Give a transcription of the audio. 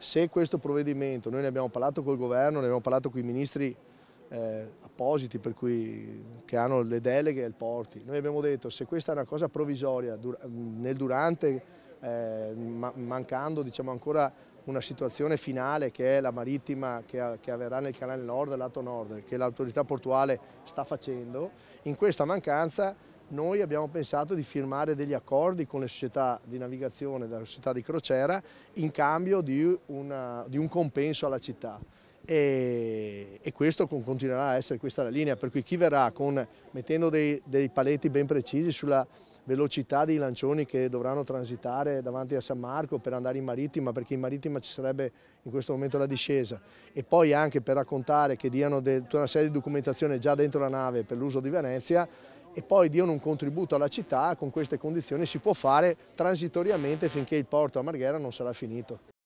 Se questo provvedimento, noi ne abbiamo parlato col governo, ne abbiamo parlato con i ministri eh, appositi per cui, che hanno le deleghe e il porti, noi abbiamo detto se questa è una cosa provvisoria dur nel durante, eh, ma mancando diciamo, ancora una situazione finale che è la marittima che, che avverrà nel canale nord, lato nord, che l'autorità portuale sta facendo, in questa mancanza noi abbiamo pensato di firmare degli accordi con le società di navigazione della società di crociera in cambio di, una, di un compenso alla città. E, e, questo continuerà a essere questa la linea, per cui chi verrà con, mettendo dei, dei, paletti ben precisi sulla velocità dei lancioni che dovranno transitare davanti a San Marco per andare in marittima, perché in marittima ci sarebbe in questo momento la discesa, e poi anche per raccontare che diano de, tutta una serie di documentazione già dentro la nave per l'uso di Venezia, e poi diano un contributo alla città, con queste condizioni si può fare transitoriamente finché il porto a Marghera non sarà finito.